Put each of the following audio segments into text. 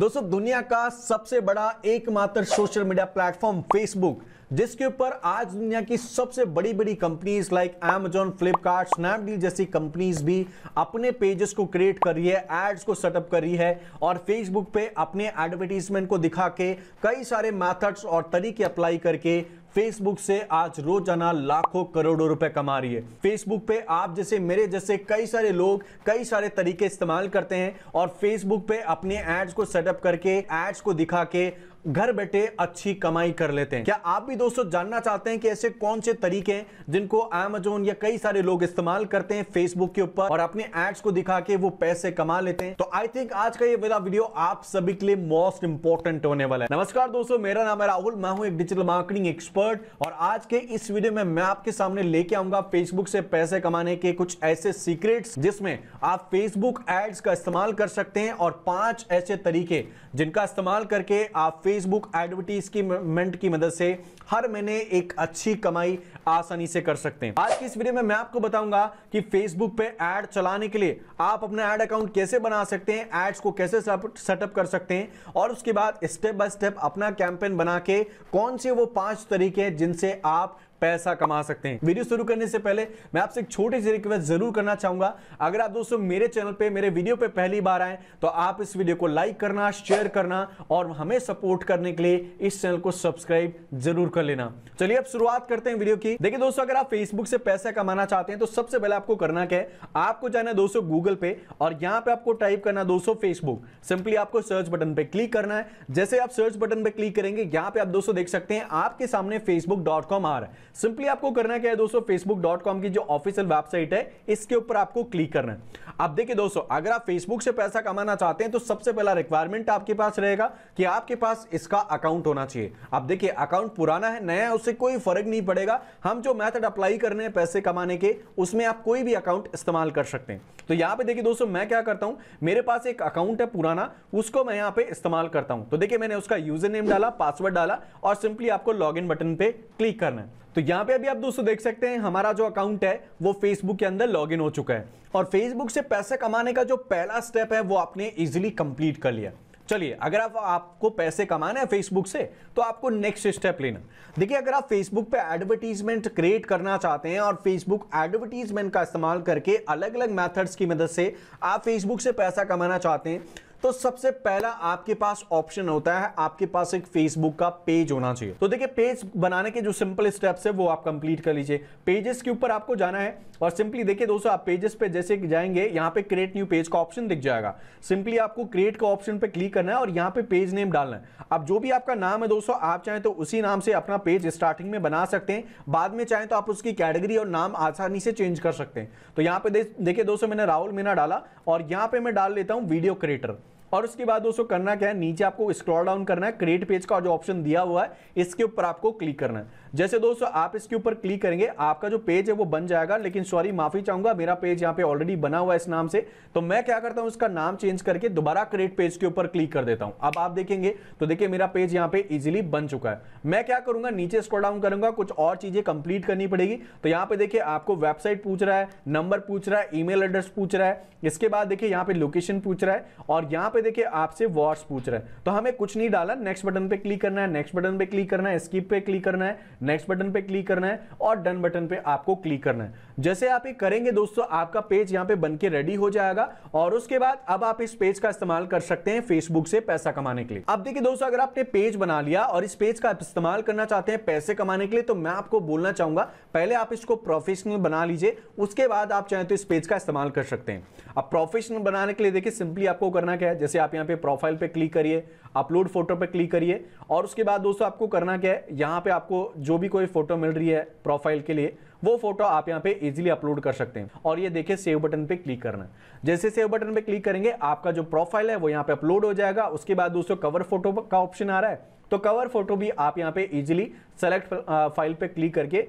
दोस्तों दुनिया का सबसे बड़ा एकमात्र सोशल मीडिया प्लेटफॉर्म फेसबुक जिसके ऊपर आज दुनिया की सबसे बड़ी बड़ी companies like Amazon Flipkart Snapdeal जैसी कंपनीज भी अपने पेजेस को क्रिएट कर रही है एड्स को सेटअप कर रही है और फेसबुक पे अपने एडवर्टीजमेंट को दिखा के कई सारे मैथड्स और तरीके अप्लाई करके फेसबुक से आज रोजाना लाखों करोड़ों रुपए कमा रही है फेसबुक पे आप जैसे मेरे जैसे कई सारे लोग कई सारे तरीके इस्तेमाल करते हैं और फेसबुक पे अपने एड्स को सेटअप करके एड्स को दिखा के घर बैठे अच्छी कमाई कर लेते हैं क्या आप भी दोस्तों जानना चाहते हैं कि ऐसे कौन से तरीके हैं जिनको अमेजोन या कई सारे लोग इस्तेमाल करते हैं फेसबुक के ऊपर और अपने एड्स को दिखा के वो पैसे कमा लेते हैं तो आई थिंक आज का ये मेरा वीडियो आप सभी के लिए मोस्ट इंपोर्टेंट होने वाला है नमस्कार दोस्तों मेरा नाम है राहुल मैं हूं एक डिजिटल मार्केटिंग एक्सपर्ट और आज के इस वीडियो में मैं आपके सामने लेके आऊंगा फेसबुक से पैसे कमाने के कुछ ऐसे सीक्रेट जिसमें आप फेसबुक एड्स का इस्तेमाल कर सकते हैं और पांच ऐसे तरीके जिनका इस्तेमाल करके आप फेसबुक एडवर्टीजमेंट की मदद से हर महीने एक अच्छी कमाई आसानी से कर सकते हैं आज की इस वीडियो में मैं आपको बताऊंगा कि फेसबुक पे एड चलाने के लिए आप अपना एड अकाउंट कैसे बना सकते हैं एड्स को कैसे सेटअप कर सकते हैं और उसके बाद स्टेप बाय स्टेप अपना कैंपेन बना के कौन से वो पांच तरीके हैं जिनसे आप पैसा कमा सकते हैं वीडियो शुरू करने से पहले मैं आपसे एक छोटी सी रिक्वेस्ट जरूर करना चाहूंगा अगर आप दोस्तों मेरे चैनल पे मेरे वीडियो पे पहली बार आए तो आप इस वीडियो को लाइक करना शेयर करना और हमें सपोर्ट करने के लिए इस चैनल को सब्सक्राइब जरूर कर लेना चलिए अब शुरुआत करते हैं वीडियो की देखिए दोस्तों अगर आप फेसबुक से पैसा कमाना चाहते हैं तो सबसे पहले आपको करना क्या है आपको जाना है दोस्तों गूगल पे और यहाँ पे आपको टाइप करना दोस्तों फेसबुक सिंपली आपको सर्च बटन पे क्लिक करना है जैसे आप सर्च बटन पे क्लिक करेंगे यहाँ पे आप दोस्तों देख सकते हैं आपके सामने facebook.com आ रहा है सिंपली आपको करना क्या है दोस्तों facebook.com की जो ऑफिशियल वेबसाइट है इसके ऊपर आपको क्लिक करना है अब देखिए दोस्तों अगर आप फेसबुक से पैसा कमाना चाहते हैं तो सबसे पहला रिक्वायरमेंट आपके पास रहेगा कि आपके पास इसका अकाउंट होना चाहिए अब देखिए अकाउंट पुराना है नया है उससे कोई फर्क नहीं पड़ेगा हम जो मैथड अप्लाई करने हैं पैसे कमाने के उसमें आप कोई भी अकाउंट इस्तेमाल कर सकते हैं तो यहां पे देखिए दोस्तों मैं क्या करता हूं मेरे पास एक अकाउंट है पुराना उसको मैं यहां पे इस्तेमाल करता हूं तो देखिए मैंने उसका यूजर नेम डाला पासवर्ड डाला और सिंपली आपको लॉग बटन पे क्लिक करना है तो तो यहां पे अभी आप दोस्तों देख सकते हैं हमारा जो अकाउंट है वो फेसबुक के अंदर लॉग हो चुका है और फेसबुक से पैसे कमाने का जो पहला स्टेप है वो आपने इजिली कंप्लीट कर लिया चलिए अगर आप आपको पैसे कमाने हैं फेसबुक से तो आपको नेक्स्ट स्टेप लेना देखिए अगर आप फेसबुक पे एडवर्टीजमेंट क्रिएट करना चाहते हैं और फेसबुक एडवर्टीजमेंट का इस्तेमाल करके अलग अलग मेथड्स की मदद से आप फेसबुक से पैसा कमाना चाहते हैं तो सबसे पहला आपके पास ऑप्शन होता है आपके पास एक फेसबुक का पेज होना चाहिए तो देखिए पेज बनाने के जो सिंपल स्टेप्स है वो आप कंप्लीट कर लीजिए पेजेस के ऊपर आपको जाना है और सिंपली देखिए दोस्तों आप पेजेस पे जैसे जाएंगे यहाँ पे क्रिएट न्यू पेज का ऑप्शन दिख जाएगा सिंपली आपको क्रिएट का ऑप्शन पे क्लिक करना है और यहाँ पे पेज नेम डालना है अब जो भी आपका नाम है दोस्तों आप चाहें तो उसी नाम से अपना पेज स्टार्टिंग में बना सकते हैं बाद में चाहें तो आप उसकी कैटेगरी और नाम आसानी से चेंज कर सकते हैं तो यहाँ पे देखिए दोस्तों मैंने राहुल मीना डाला और यहाँ पे मैं डाल लेता हूँ वीडियो क्रिएटर और उसके बाद दोस्तों करना क्या है नीचे आपको स्क्रॉल डाउन करना है क्रिएट पेज का जो ऑप्शन दिया हुआ है इसके ऊपर आपको क्लिक करना है जैसे दोस्तों आप इसके ऊपर क्लिक करेंगे आपका जो पेज है वो बन जाएगा लेकिन सॉरी माफी चाहूंगा मेरा पेज यहाँ पे ऑलरेडी बना हुआ है इस नाम से तो मैं क्या करता हूँ उसका नाम चेंज करके दोबारा क्रिएट पेज के ऊपर क्लिक कर देता हूँ अब आप देखेंगे तो देखिए मेरा पेज यहाँ पे इजिली बन चुका है मैं क्या करूंगा नीचे स्क्रॉल डाउन करूंगा कुछ और चीजें कंप्लीट करनी पड़ेगी तो यहाँ पे देखिए आपको वेबसाइट पूछ रहा है नंबर पूछ रहा है ईमेल एड्रेस पूछ रहा है इसके बाद देखिए यहाँ पे लोकेशन पूछ रहा है और यहाँ पे कोई देखिए आपसे वॉर्स पूछ रहा है तो हमें कुछ नहीं डाला नेक्स्ट बटन पे क्लिक करना है नेक्स्ट बटन पे क्लिक करना है स्किप पे क्लिक करना है नेक्स्ट बटन पे क्लिक करना है और डन बटन पे आपको क्लिक करना है जैसे आप ये करेंगे दोस्तों आपका पेज यहाँ पे बनके रेडी हो जाएगा और उसके बाद अब आप इस पेज का इस्तेमाल कर सकते हैं फेसबुक से पैसा कमाने के लिए अब देखिए दोस्तों अगर आपने पेज बना लिया और इस पेज का इस्तेमाल करना चाहते हैं पैसे कमाने के लिए तो मैं आपको बोलना चाहूंगा पहले आप इसको प्रोफेशनल बना लीजिए उसके बाद आप चाहें तो इस पेज का इस्तेमाल कर सकते हैं अब प्रोफेशनल बनाने के लिए देखिए सिंपली आपको करना क्या है जैसे आप यहाँ पे प्रोफाइल पे क्लिक करिए अपलोड फोटो पे क्लिक करिए और उसके बाद दोस्तों आपको करना क्या है यहाँ पे आपको जो भी कोई फोटो मिल रही है प्रोफाइल के लिए वो फोटो आप यहाँ पे इजीली अपलोड कर सकते हैं और ये देखिए सेव बटन पे क्लिक करना जैसे सेव बटन पे क्लिक करेंगे आपका जो प्रोफाइल है वो यहाँ पे अपलोड हो जाएगा उसके बाद दोस्तों कवर फोटो का ऑप्शन आ रहा है तो कवर फोटो भी आप यहाँ पे इजीली सेलेक्ट फाइल पे क्लिक करके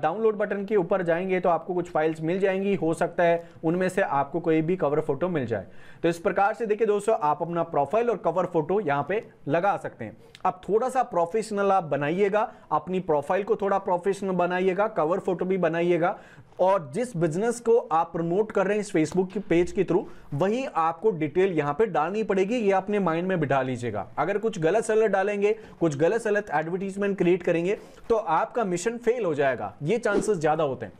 डाउनलोड uh, बटन के ऊपर जाएंगे तो आपको कुछ फाइल्स मिल जाएंगी हो सकता है उनमें से आपको कोई भी कवर फोटो मिल जाए तो इस प्रकार से देखिए दोस्तों आप अपना प्रोफाइल और कवर फोटो यहाँ पे लगा सकते हैं अब थोड़ा सा प्रोफेशनल आप बनाइएगा अपनी प्रोफाइल को थोड़ा प्रोफेशनल बनाइएगा कवर फोटो भी बनाइएगा और जिस बिजनेस को आप प्रमोट कर रहे हैं इस फेसबुक की पेज के थ्रू वही आपको डिटेल यहां पे डालनी पड़ेगी ये अपने माइंड में बिठा लीजिएगा अगर कुछ गलत सलत डालेंगे कुछ गलत सलत एडवर्टीजमेंट क्रिएट करेंगे तो आपका मिशन फेल हो जाएगा ये चांसेस ज़्यादा होते हैं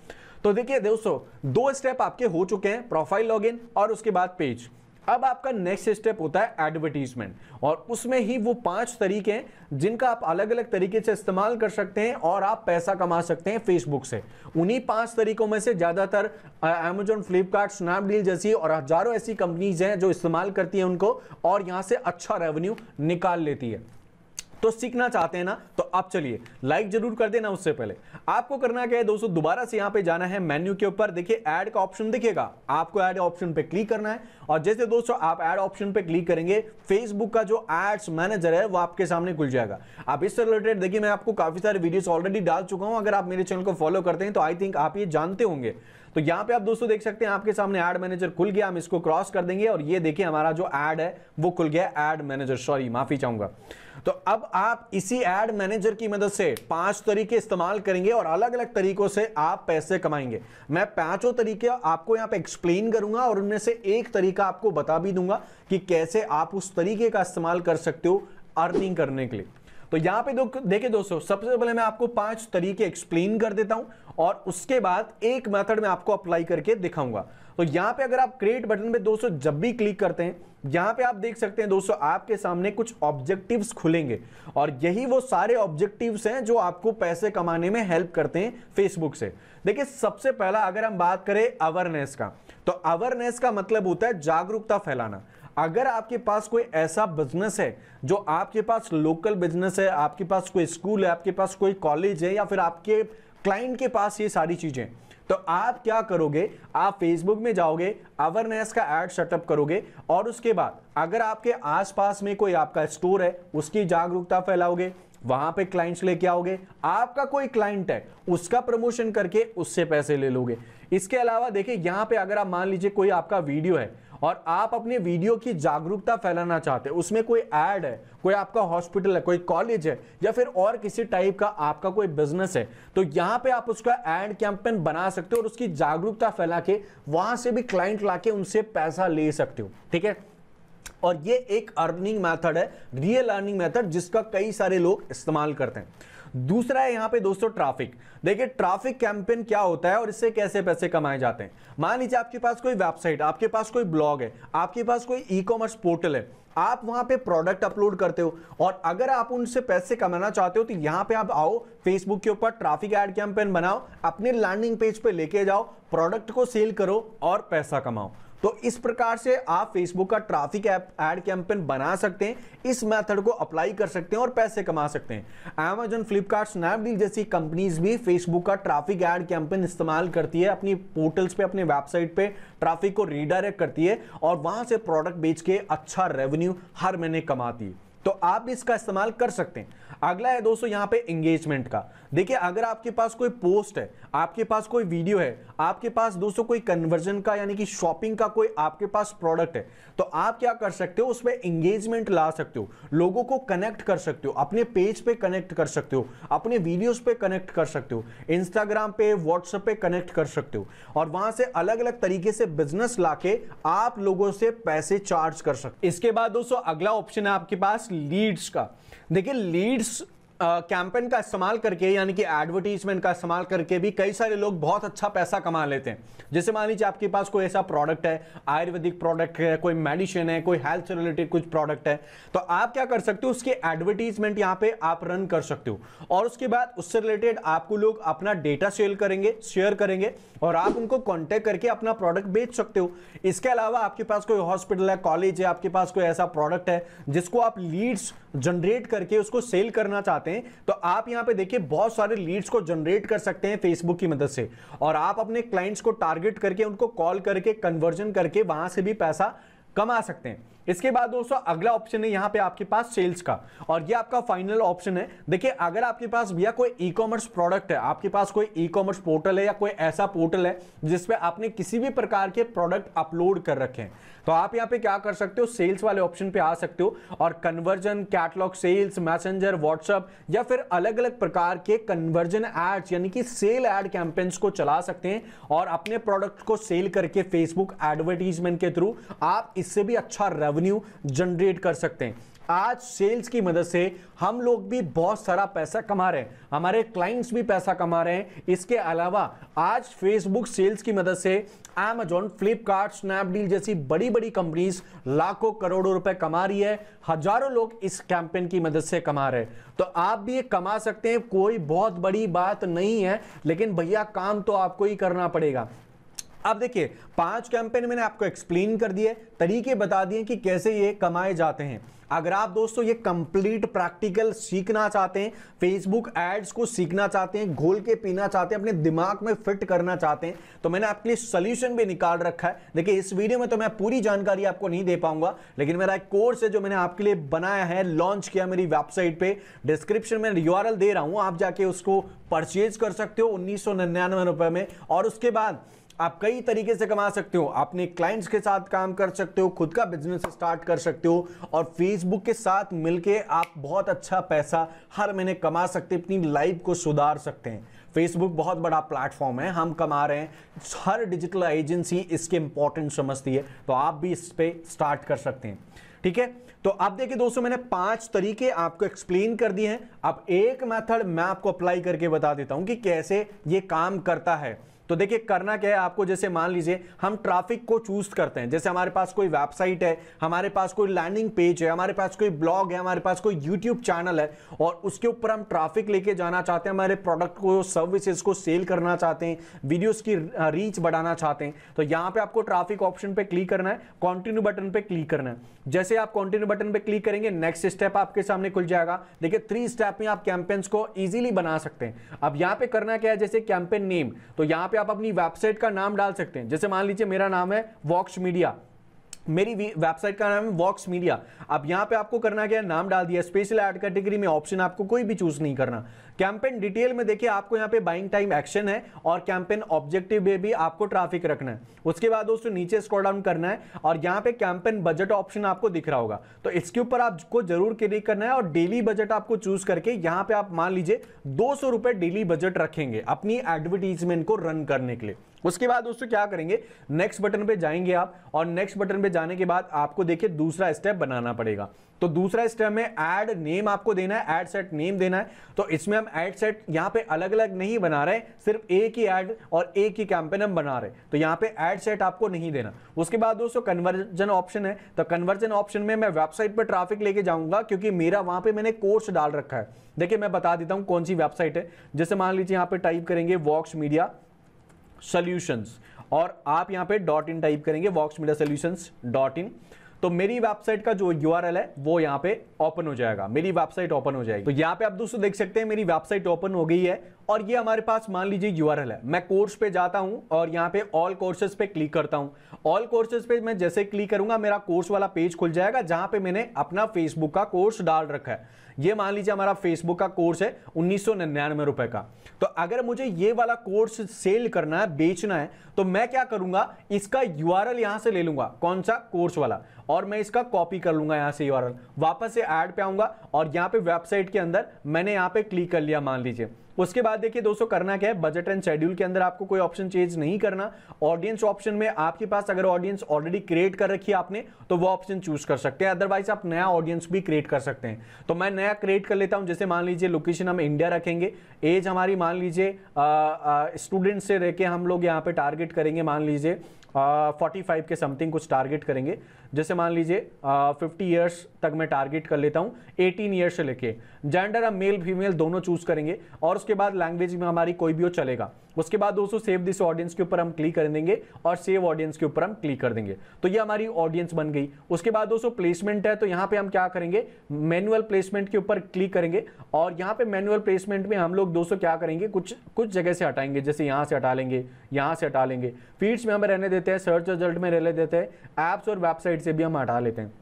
तो देखिए दोस्तों दो स्टेप आपके हो चुके हैं प्रोफाइल लॉग और उसके बाद पेज अब आपका नेक्स्ट स्टेप होता है एडवर्टीजमेंट और उसमें ही वो पांच तरीके हैं जिनका आप अलग अलग तरीके से इस्तेमाल कर सकते हैं और आप पैसा कमा सकते हैं फेसबुक से उन्हीं पांच तरीकों में से ज़्यादातर अमेजोन फ्लिपकार्ट स्नैपडील जैसी और हज़ारों ऐसी कंपनीज हैं जो इस्तेमाल करती हैं उनको और यहाँ से अच्छा रेवेन्यू निकाल लेती है तो सीखना चाहते हैं ना तो आप चलिए लाइक जरूर कर देना उससे पहले आपको करना क्या है दोस्तों दोबारा से यहां पे जाना है मेन्यू के ऊपर देखिए ऐड का ऑप्शन दिखेगा आपको ऐड ऑप्शन पे क्लिक करना है और जैसे दोस्तों आप ऐड ऑप्शन पे क्लिक करेंगे फेसबुक का जो एड्स मैनेजर है वो आपके सामने खुल जाएगा आप इससे रिलेटेड देखिए मैं आपको काफी सारे वीडियो ऑलरेडी डाल चुका हूं अगर आप मेरे चैनल को फॉलो करते हैं तो आई थिंक आप ये जानते होंगे तो यहां पे आप दोस्तों देख सकते हैं आपके सामने एड मैनेजर खुल गया हम इसको क्रॉस कर देंगे और ये देखिए हमारा जो एड है वो खुल गया एड मैनेजर सॉरी माफी चाहूंगा तो अब आप इसी एड मैनेजर की मदद से पांच तरीके इस्तेमाल करेंगे और अलग अलग तरीकों से आप पैसे कमाएंगे मैं पांचों तरीके आपको यहां पे एक्सप्लेन करूंगा और उनमें से एक तरीका आपको बता भी दूंगा कि कैसे आप उस तरीके का इस्तेमाल कर सकते हो अर्निंग करने के लिए तो यहां पे दो देखिए दोस्तों सबसे पहले मैं आपको पांच तरीके एक्सप्लेन कर देता हूं और उसके बाद एक मेथड में आपको अप्लाई करके दिखाऊंगा तो यहां पे अगर आप क्रिएट बटन पे दोस्तों जब भी क्लिक करते हैं यहां पे आप देख सकते हैं दोस्तों आपके सामने कुछ ऑब्जेक्टिव्स खुलेंगे और यही वो सारे ऑब्जेक्टिव्स हैं जो आपको पैसे कमाने में हेल्प करते हैं फेसबुक से देखिए सबसे पहला अगर हम बात करें अवेयरनेस का तो अवेयरनेस का मतलब होता है जागरूकता फैलाना अगर आपके पास कोई ऐसा बिजनेस है जो आपके पास लोकल बिजनेस है आपके पास कोई स्कूल है आपके पास कोई कॉलेज है या फिर आपके क्लाइंट के पास ये सारी चीज़ें तो आप क्या करोगे आप फेसबुक में जाओगे अवेयरनेस का एड सेटअप करोगे और उसके बाद अगर आपके आसपास में कोई आपका स्टोर है उसकी जागरूकता फैलाओगे वहां पे क्लाइंट्स लेके आओगे आपका कोई क्लाइंट है उसका प्रमोशन करके उससे पैसे ले लोगे इसके अलावा देखिए यहां पे अगर आप मान लीजिए कोई आपका वीडियो है और आप अपने वीडियो की जागरूकता फैलाना चाहते हैं उसमें कोई ऐड है कोई आपका हॉस्पिटल है कोई कॉलेज है या फिर और किसी टाइप का आपका कोई बिजनेस है तो यहाँ पे आप उसका एड कैंपेन बना सकते हो और उसकी जागरूकता फैला के वहां से भी क्लाइंट लाके उनसे पैसा ले सकते हो ठीक है और ये एक अर्निंग मेथड है रियल अर्निंग मेथड जिसका कई सारे लोग इस्तेमाल करते हैं दूसरा है यहां पे दोस्तों ट्रैफिक देखिए ट्रैफिक कैंपेन क्या होता है और इससे कैसे पैसे कमाए जाते हैं मान लीजिए आपके पास कोई वेबसाइट आपके पास कोई ब्लॉग है आपके पास कोई ई कॉमर्स पोर्टल है आप वहां पे प्रोडक्ट अपलोड करते हो और अगर आप उनसे पैसे कमाना चाहते हो तो यहाँ पे आप आओ फेसबुक के ऊपर ट्रैफिक एड कैंपेन बनाओ अपने लैंडिंग पेज पे लेके जाओ प्रोडक्ट को सेल करो और पैसा कमाओ तो इस प्रकार से आप फेसबुक का ट्रैफिक ऐप एड कैंपेन बना सकते हैं इस मेथड को अप्लाई कर सकते हैं और पैसे कमा सकते हैं अमेजोन फ्लिपकार्ट स्नैपडील जैसी कंपनीज भी फेसबुक का ट्रैफिक एड कैंपेन इस्तेमाल करती है अपनी पोर्टल्स पे अपने वेबसाइट पे ट्रैफिक को रिडायरेक्ट करती है और वहां से प्रोडक्ट बेच के अच्छा रेवेन्यू हर महीने कमाती है तो आप भी इसका इस्तेमाल कर सकते हैं अगला है दोस्तों यहां पे एंगेजमेंट का देखिए अगर आपके पास कोई पोस्ट है आपके पास कोई वीडियो है आपके पास दोस्तों कोई कन्वर्जन का यानी कि शॉपिंग का कोई आपके पास प्रोडक्ट है तो आप क्या कर सकते हो उसमें एंगेजमेंट ला सकते हो लोगों को कनेक्ट कर सकते हो अपने पेज पे कनेक्ट कर सकते हो अपने वीडियोस पे कनेक्ट कर सकते हो इंस्टाग्राम पे व्हाट्सएप पे कनेक्ट कर सकते हो और वहां से अलग अलग तरीके से बिजनेस ला आप लोगों से पैसे चार्ज कर सकते इसके बाद दोस्तों अगला ऑप्शन है आपके पास लीड्स का देखिए लीड्स कैंपेन का इस्तेमाल करके यानी कि एडवर्टीजमेंट का इस्तेमाल करके भी कई सारे लोग बहुत अच्छा पैसा कमा लेते हैं जैसे मान लीजिए आपके पास कोई ऐसा प्रोडक्ट है आयुर्वेदिक प्रोडक्ट है कोई मेडिसिन है कोई हेल्थ से रिलेटेड कुछ प्रोडक्ट है तो आप क्या कर सकते हो उसके एडवर्टीजमेंट यहाँ पे आप रन कर सकते हो और उसके बाद उससे रिलेटेड आपको लोग अपना डेटा सेल करेंगे शेयर करेंगे और आप उनको कॉन्टेक्ट करके अपना प्रोडक्ट बेच सकते हो इसके अलावा आपके पास कोई हॉस्पिटल है कॉलेज है आपके पास कोई ऐसा प्रोडक्ट है जिसको आप लीड्स जनरेट करके उसको सेल करना चाहते चाहते हैं तो आप यहां पे देखिए बहुत सारे लीड्स को जनरेट कर सकते हैं फेसबुक की मदद से और आप अपने क्लाइंट्स को टारगेट करके उनको कॉल करके कन्वर्जन करके वहां से भी पैसा कमा सकते हैं इसके बाद दोस्तों अगला ऑप्शन है यहाँ पे आपके पास सेल्स का और ये आपका फाइनल ऑप्शन है देखिए अगर आपके पास भैया कोई ई कॉमर्स प्रोडक्ट है आपके पास कोई ई कॉमर्स पोर्टल है या कोई ऐसा पोर्टल है जिसपे आपने किसी भी प्रकार के प्रोडक्ट अपलोड कर रखे हैं तो आप यहाँ पे क्या कर सकते हो सेल्स वाले ऑप्शन पे आ सकते हो और conversion catalogue sales messenger WhatsApp या फिर अलग अलग प्रकार के कन्वर्जन एड्स यानी कि सेल एड कैंपेन्स को चला सकते हैं और अपने प्रोडक्ट को सेल करके फेसबुक एडवर्टीजमेंट के थ्रू आप इससे भी अच्छा रेवन्यू रेवेन्यू जनरेट कर सकते हैं आज सेल्स की मदद से हम लोग भी बहुत सारा पैसा कमा रहे हैं हमारे क्लाइंट्स भी पैसा कमा रहे हैं इसके अलावा आज फेसबुक सेल्स की मदद से अमेजॉन फ्लिपकार्ट स्नैपडील जैसी बड़ी बड़ी कंपनीज लाखों करोड़ों रुपए कमा रही है हजारों लोग इस कैंपेन की मदद से कमा रहे हैं तो आप भी ये कमा सकते हैं कोई बहुत बड़ी बात नहीं है लेकिन भैया काम तो आपको ही करना पड़ेगा अब देखिए पांच कैंपेन मैंने आपको एक्सप्लेन कर दिए तरीके बता दिए कि कैसे ये कमाए जाते हैं अगर आप दोस्तों ये कंप्लीट प्रैक्टिकल सीखना चाहते हैं फेसबुक एड्स को सीखना चाहते हैं घोल के पीना चाहते हैं अपने दिमाग में फिट करना चाहते हैं तो मैंने आपके लिए सोल्यूशन भी निकाल रखा है देखिए इस वीडियो में तो मैं पूरी जानकारी आपको नहीं दे पाऊंगा लेकिन मेरा एक कोर्स है जो मैंने आपके लिए बनाया है लॉन्च किया मेरी वेबसाइट पर डिस्क्रिप्शन में यूआरएल दे रहा हूँ आप जाके उसको परचेज कर सकते हो उन्नीस सौ में और उसके बाद आप कई तरीके से कमा सकते हो अपने क्लाइंट्स के साथ काम कर सकते हो खुद का बिजनेस स्टार्ट कर सकते हो और फेसबुक के साथ मिलके आप बहुत अच्छा पैसा हर महीने कमा सकते हैं अपनी लाइफ को सुधार सकते हैं फेसबुक बहुत बड़ा प्लेटफॉर्म है हम कमा रहे हैं हर डिजिटल एजेंसी इसके इंपॉर्टेंट समझती है तो आप भी इस पर स्टार्ट कर सकते हैं ठीक है तो आप देखिए दोस्तों मैंने पांच तरीके आपको एक्सप्लेन कर दिए हैं अब एक मेथड मैं आपको अप्लाई करके बता देता हूं कि कैसे ये काम करता है तो देखिए करना क्या है आपको जैसे मान लीजिए हम ट्रैफिक को चूज करते हैं जैसे हमारे पास कोई वेबसाइट है हमारे पास कोई लैंडिंग पेज है हमारे पास कोई ब्लॉग है हमारे पास कोई यूट्यूब चैनल है और उसके ऊपर हम ट्रैफिक लेके जाना चाहते हैं हमारे प्रोडक्ट को सर्विसेज को सेल करना चाहते हैं वीडियोज की रीच बढ़ाना चाहते हैं तो यहाँ पे आपको ट्राफिक ऑप्शन पे क्लिक करना है कॉन्टिन्यू बटन पर क्लिक करना है जैसे आप कॉन्टिन्यू बटन पर क्लिक करेंगे नेक्स्ट स्टेप आपके सामने खुल जाएगा देखिए थ्री स्टेप में आप कैंपेन्स को ईजिली बना सकते हैं अब यहाँ पे करना क्या है जैसे कैंपेन नेम तो यहाँ पर पे आप अपनी वेबसाइट का नाम डाल सकते हैं जैसे मान लीजिए मेरा नाम है वॉक्स मीडिया मेरी वेबसाइट का नाम है वॉक्स मीडिया अब यहाँ पे आपको करना क्या नाम डाल दिया स्पेशल एड कैटेगरी में ऑप्शन आपको कोई भी चूज नहीं करना कैंपेन डिटेल में देखिए आपको यहाँ पे बाइंग टाइम एक्शन है और कैंपेन ऑब्जेक्टिव में भी आपको ट्रैफिक रखना है उसके बाद दोस्तों नीचे स्क्रॉल डाउन करना है और यहाँ पे कैंपेन बजट ऑप्शन आपको दिख रहा होगा तो इसके ऊपर आपको जरूर क्लिक करना है और डेली बजट आपको चूज करके यहाँ पे आप मान लीजिए दो सौ डेली बजट रखेंगे अपनी एडवर्टीजमेंट को रन करने के लिए उसके बाद दोस्तों क्या करेंगे नेक्स्ट बटन पे जाएंगे आप और नेक्स्ट बटन पे जाने के बाद आपको देखिए दूसरा स्टेप बनाना पड़ेगा तो दूसरा स्टेप में एड नेम आपको देना है एड सेट नेम देना है तो इसमें हम हम एड सेट यहाँ पे अलग अलग नहीं बना रहे सिर्फ एक ही एड और एक ही कैंपेन हम बना रहे तो यहाँ पे एड सेट आपको नहीं देना उसके बाद दोस्तों कन्वर्जन ऑप्शन है तो कन्वर्जन ऑप्शन में मैं वेबसाइट पर ट्राफिक लेके जाऊंगा क्योंकि मेरा वहाँ पर मैंने कोर्स डाल रखा है देखिए मैं बता देता हूँ कौन सी वेबसाइट है जैसे मान लीजिए यहाँ पे टाइप करेंगे वॉक्स मीडिया सोल्यूशंस और आप यहां पे डॉट इन टाइप करेंगे Vox media solutions dot in तो मेरी वेबसाइट का जो यू है वो यहाँ पे ओपन हो जाएगा मेरी वेबसाइट ओपन हो जाएगी तो यहाँ पे आप दोस्तों देख सकते हैं मेरी वेबसाइट ओपन हो गई है और ये हमारे पास मान लीजिए यू है मैं कोर्स पे जाता हूँ और यहाँ पे ऑल कोर्सेज पे क्लिक करता हूँ ऑल कोर्सेज पे मैं जैसे क्लिक करूंगा मेरा कोर्स वाला पेज खुल जाएगा जहाँ पे मैंने अपना फेसबुक का कोर्स डाल रखा है ये मान लीजिए हमारा फेसबुक का कोर्स है उन्नीस सौ रुपए का तो अगर मुझे ये वाला कोर्स सेल करना है बेचना है तो मैं क्या करूंगा इसका यू आर यहां से ले लूंगा कौन सा कोर्स वाला और मैं इसका कॉपी कर लूंगा यहाँ से यूआरएल वापस से ऐड पे आऊंगा और यहाँ पे वेबसाइट के अंदर मैंने यहाँ पे क्लिक कर लिया मान लीजिए उसके बाद देखिए दोस्तों करना क्या है बजट एंड शेड्यूल के अंदर आपको कोई ऑप्शन चेंज नहीं करना ऑडियंस ऑप्शन में आपके पास अगर ऑडियंस ऑलरेडी क्रिएट कर रखी है आपने तो वो ऑप्शन चूज कर सकते हैं अदरवाइज आप नया ऑडियंस भी क्रिएट कर सकते हैं तो मैं नया क्रिएट कर लेता हूं जैसे मान लीजिए लोकेशन हम इंडिया रखेंगे एज हमारी मान लीजिए स्टूडेंट से रह हम लोग यहाँ पे टारगेट करेंगे मान लीजिए फोर्टी फाइव के समथिंग कुछ टारगेट करेंगे जैसे मान लीजिए फिफ्टी ईयर्स तक मैं टारगेट कर लेता हूँ एटीन ईयर्स से लेके जेंडर हम मेल फीमेल दोनों चूज करेंगे और उसके बाद लैंग्वेज में हमारी कोई भी हो चलेगा उसके बाद दोस्तों सेव दिस ऑडियंस के ऊपर हम क्लिक कर देंगे और सेव ऑडियंस के ऊपर हम क्लिक कर देंगे तो ये हमारी ऑडियंस बन गई उसके बाद दोस्तों प्लेसमेंट है तो यहाँ पे हम क्या करेंगे मैनुअल प्लेसमेंट के ऊपर क्लिक करेंगे और यहाँ पे मैनुअल प्लेसमेंट में हम लोग दोस्तों क्या करेंगे कुछ कुछ जगह से हटाएंगे जैसे यहाँ से हटा लेंगे यहाँ से हटा लेंगे फीड्स में हमें रहने देते हैं सर्च रिजल्ट में रहने देते हैं ऐप्स और वेबसाइट से भी हम हटा लेते हैं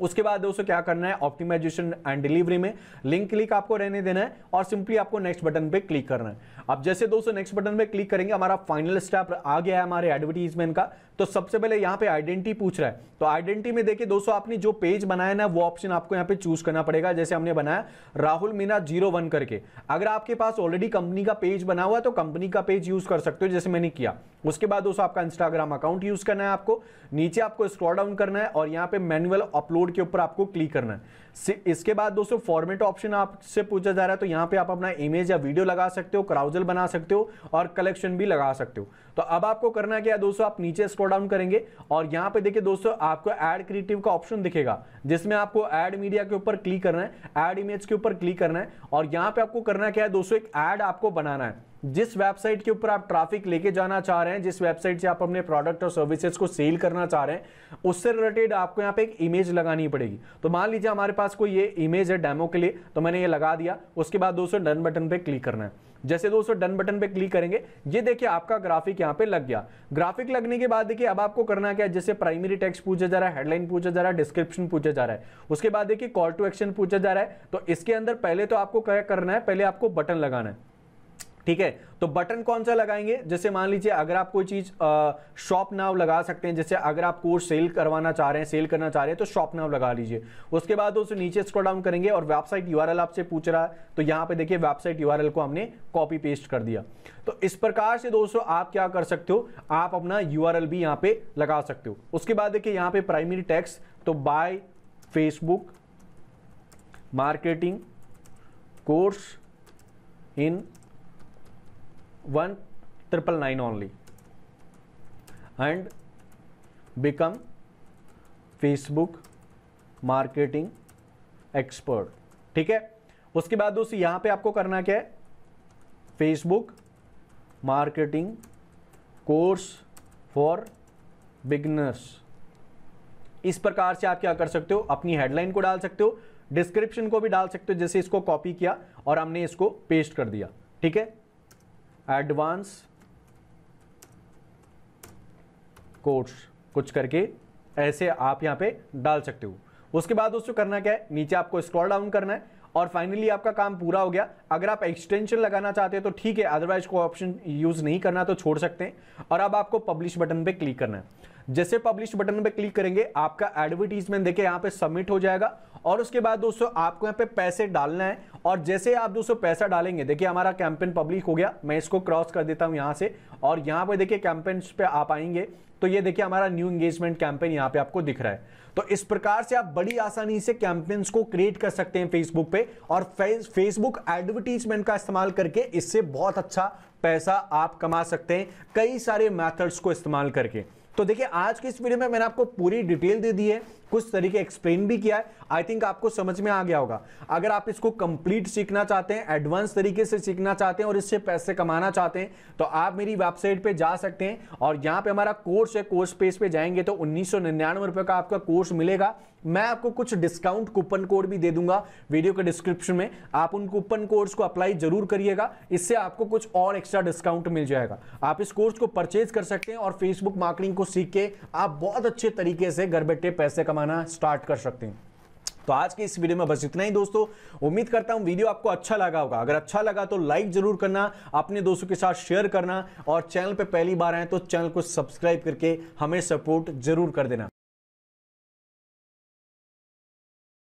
उसके बाद दोस्तों क्या करना है ऑप्टिमाइजेशन एंड डिलीवरी में लिंक क्लिक आपको रहने देना है और सिंपली आपको नेक्स्ट बटन पे क्लिक करना है अब जैसे दोस्तों नेक्स्ट बटन पे क्लिक करेंगे हमारा फाइनल स्टेप आ गया है हमारे एडवर्टीजमेंट का तो सबसे पहले यहाँ पे आइडेंटिटी पूछ रहा है तो आइडेंटिटी में देखिए दोस्तों आपने जो पेज बनाया ना वो ऑप्शन आपको यहाँ पे चूज करना पड़ेगा जैसे हमने बनाया राहुल मीना जीरो वन करके अगर आपके पास ऑलरेडी कंपनी का पेज बना हुआ है तो कंपनी का पेज यूज कर सकते हो जैसे मैंने किया उसके बाद दोस्तों आपका इंस्टाग्राम अकाउंट यूज करना है आपको नीचे आपको स्क्रॉल डाउन करना है और यहाँ पे मैनुअल अपलोड कोड के ऊपर आपको क्लिक करना है इसके बाद दोस्तों फॉर्मेट ऑप्शन आपसे पूछा जा रहा है तो यहाँ पे आप अपना इमेज या वीडियो लगा सकते हो क्राउजल बना सकते हो और कलेक्शन भी लगा सकते हो तो अब आपको करना क्या है दोस्तों आप नीचे स्क्रॉल डाउन करेंगे और यहाँ पे देखिए दोस्तों आपको एड क्रिएटिव का ऑप्शन दिखेगा जिसमें आपको एड मीडिया के ऊपर क्लिक करना है एड इमेज के ऊपर क्लिक करना है और यहाँ पे आपको करना क्या है दोस्तों एक एड आपको बनाना है जिस वेबसाइट के ऊपर आप ट्रैफिक लेके जाना चाह रहे हैं जिस वेबसाइट से आप अपने प्रोडक्ट और सर्विसेज को सेल करना चाह रहे हैं उससे रिलेटेड आपको यहाँ पे एक इमेज लगानी पड़ेगी तो मान लीजिए हमारे पास कोई ये इमेज है डेमो के लिए तो मैंने ये लगा दिया उसके बाद दोस्तों डन बटन पे क्लिक करना है जैसे दोस्तों डन बटन पे क्लिक करेंगे ये देखिए आपका ग्राफिक यहाँ पे लग गया ग्राफिक लगने के बाद देखिए अब आपको करना क्या है जैसे प्राइमरी टेक्स्ट पूछा जा रहा है हेडलाइन पूछा जा रहा है डिस्क्रिप्शन पूछा जा रहा है उसके बाद देखिए कॉल टू एक्शन पूछा जा रहा है तो इसके अंदर पहले तो आपको क्या करना है पहले आपको बटन लगाना है ठीक है तो बटन कौन सा लगाएंगे जैसे मान लीजिए अगर आप कोई चीज शॉप नाव लगा सकते हैं जैसे अगर आप कोर्स सेल करवाना चाह रहे हैं सेल करना चाह रहे हैं तो शॉप नाव लगा लीजिए उसके बाद उसे नीचे स्क्रॉल डाउन करेंगे और वेबसाइट यू आपसे पूछ रहा है तो यहां पे देखिए वेबसाइट यू को हमने कॉपी पेस्ट कर दिया तो इस प्रकार से दोस्तों आप क्या कर सकते हो आप अपना यू भी यहां पर लगा सकते हो उसके बाद देखिए यहां पर प्राइमरी टैक्स तो buy Facebook marketing course in one triple nine only and become Facebook marketing expert ठीक है उसके बाद दोस्तों यहां पे आपको करना क्या है Facebook marketing course for beginners इस प्रकार से आप क्या कर सकते हो अपनी हेडलाइन को डाल सकते हो डिस्क्रिप्शन को भी डाल सकते हो जैसे इसको कॉपी किया और हमने इसको पेस्ट कर दिया ठीक है एडवांस कोर्स कुछ करके ऐसे आप यहां पे डाल सकते हो उसके बाद दोस्तों करना क्या है नीचे आपको स्क्रॉल डाउन करना है और फाइनली आपका काम पूरा हो गया अगर आप एक्सटेंशन लगाना चाहते हैं तो ठीक है अदरवाइज कोई ऑप्शन यूज़ नहीं करना तो छोड़ सकते हैं और अब आपको पब्लिश बटन पे क्लिक करना है जैसे पब्लिश बटन पर क्लिक करेंगे आपका एडवर्टीजमेंट देखिए यहाँ पे सबमिट हो जाएगा और उसके बाद दोस्तों आपको यहाँ पे पैसे डालना है और जैसे आप दोस्तों पैसा डालेंगे देखिए हमारा कैंपेन पब्लिक हो गया मैं इसको क्रॉस कर देता हूँ यहाँ से और यहाँ पे देखिए कैंपेन पे आप आएंगे तो ये देखिए हमारा न्यू एंगेजमेंट कैंपेन यहाँ पे आपको दिख रहा है तो इस प्रकार से आप बड़ी आसानी से कैंपेन्स को क्रिएट कर सकते हैं फेसबुक पे और फेसबुक एडवर्टीजमेंट का इस्तेमाल करके इससे बहुत अच्छा पैसा आप कमा सकते हैं कई सारे मैथड्स को इस्तेमाल करके तो देखिए आज की इस वीडियो में मैंने आपको पूरी डिटेल दे दी है कुछ तरीके एक्सप्लेन भी किया है आई थिंक आपको समझ में आ गया होगा अगर आप इसको कंप्लीट सीखना चाहते हैं एडवांस तरीके से सीखना चाहते हैं और इससे पैसे कमाना चाहते हैं तो आप मेरी वेबसाइट पे जा सकते हैं और यहाँ पे हमारा कोर्स है कोर्स पेज पे जाएंगे तो उन्नीस सौ का आपका कोर्स मिलेगा मैं आपको कुछ डिस्काउंट कूपन कोड भी दे दूंगा वीडियो के डिस्क्रिप्शन में आप उन कूपन कोड्स को अप्लाई जरूर करिएगा इससे आपको कुछ और एक्स्ट्रा डिस्काउंट मिल जाएगा आप इस कोर्स को परचेज कर सकते हैं और फेसबुक मार्केटिंग को सीख के आप बहुत अच्छे तरीके से घर बैठे पैसे कमाना स्टार्ट कर सकते हैं तो आज के इस वीडियो में बस इतना ही दोस्तों उम्मीद करता हूं वीडियो आपको अच्छा लगा होगा अगर अच्छा लगा तो लाइक जरूर करना अपने दोस्तों के साथ शेयर करना और चैनल पर पहली बार आए तो चैनल को सब्सक्राइब करके हमें सपोर्ट जरूर कर देना